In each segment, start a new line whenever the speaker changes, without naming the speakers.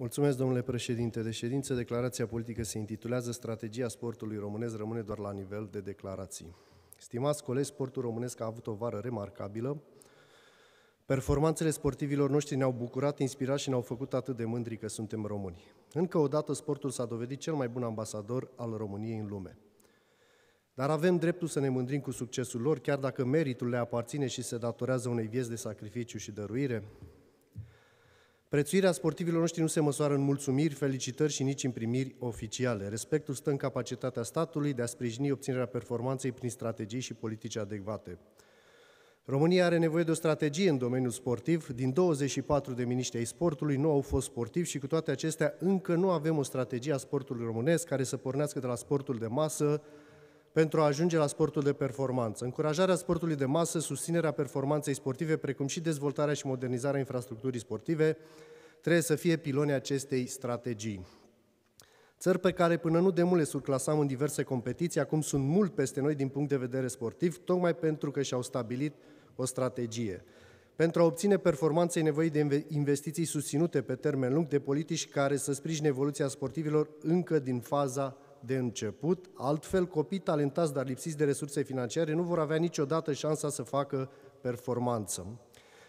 Mulțumesc, domnule președinte. De ședință, declarația politică se intitulează Strategia sportului românesc rămâne doar la nivel de declarații. Stimați colegi, sportul românesc a avut o vară remarcabilă. Performanțele sportivilor noștri ne-au bucurat, inspirat și ne-au făcut atât de mândri că suntem români. Încă o dată, sportul s-a dovedit cel mai bun ambasador al României în lume. Dar avem dreptul să ne mândrim cu succesul lor, chiar dacă meritul le aparține și se datorează unei vieți de sacrificiu și dăruire, Prețuirea sportivilor noștri nu se măsoară în mulțumiri, felicitări și nici în primiri oficiale. Respectul stă în capacitatea statului de a sprijini obținerea performanței prin strategii și politici adecvate. România are nevoie de o strategie în domeniul sportiv. Din 24 de miniștri ai sportului nu au fost sportivi și cu toate acestea încă nu avem o strategie a sportului românesc care să pornească de la sportul de masă, pentru a ajunge la sportul de performanță. Încurajarea sportului de masă, susținerea performanței sportive, precum și dezvoltarea și modernizarea infrastructurii sportive, trebuie să fie pilonii acestei strategii. Țări pe care până nu de le surclasam în diverse competiții, acum sunt mult peste noi din punct de vedere sportiv, tocmai pentru că și-au stabilit o strategie. Pentru a obține performanțe e nevoie de investiții susținute pe termen lung de politici care să sprijine evoluția sportivilor încă din faza de început, altfel copii talentați, dar lipsiți de resurse financiare, nu vor avea niciodată șansa să facă performanță.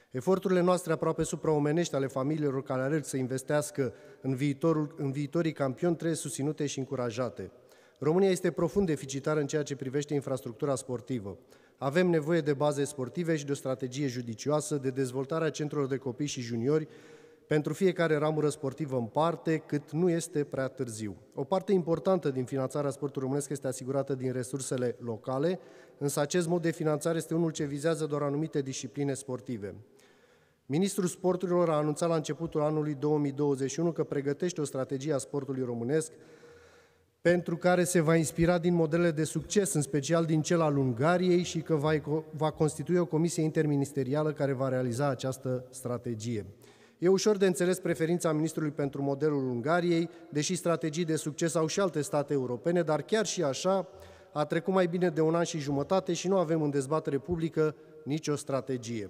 Eforturile noastre aproape supraomenești ale familiilor care alerg să investească în, viitorul, în viitorii campioni trebuie susținute și încurajate. România este profund deficitară în ceea ce privește infrastructura sportivă. Avem nevoie de baze sportive și de o strategie judicioasă, de dezvoltarea centrelor de copii și juniori pentru fiecare ramură sportivă în parte, cât nu este prea târziu. O parte importantă din finanțarea sportului românesc este asigurată din resursele locale, însă acest mod de finanțare este unul ce vizează doar anumite discipline sportive. Ministrul Sporturilor a anunțat la începutul anului 2021 că pregătește o strategie a sportului românesc pentru care se va inspira din modele de succes, în special din cel al Ungariei și că va, va constitui o comisie interministerială care va realiza această strategie. E ușor de înțeles preferința ministrului pentru modelul Ungariei, deși strategii de succes au și alte state europene, dar chiar și așa a trecut mai bine de un an și jumătate și nu avem în dezbatere publică nicio strategie.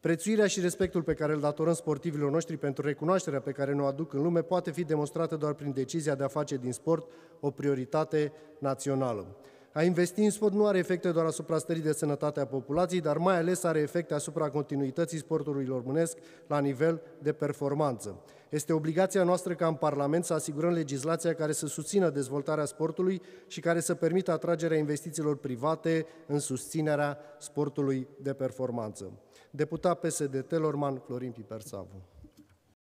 Prețuirea și respectul pe care îl datorăm sportivilor noștri pentru recunoașterea pe care ne-o aduc în lume poate fi demonstrată doar prin decizia de a face din sport o prioritate națională. A investi în sport nu are efecte doar asupra stării de sănătate a populației, dar mai ales are efecte asupra continuității sportului românesc la nivel de performanță. Este obligația noastră ca în Parlament să asigurăm legislația care să susțină dezvoltarea sportului și care să permită atragerea investițiilor private în susținerea sportului de performanță. Deputat PSD Telorman Florin Pipersavu.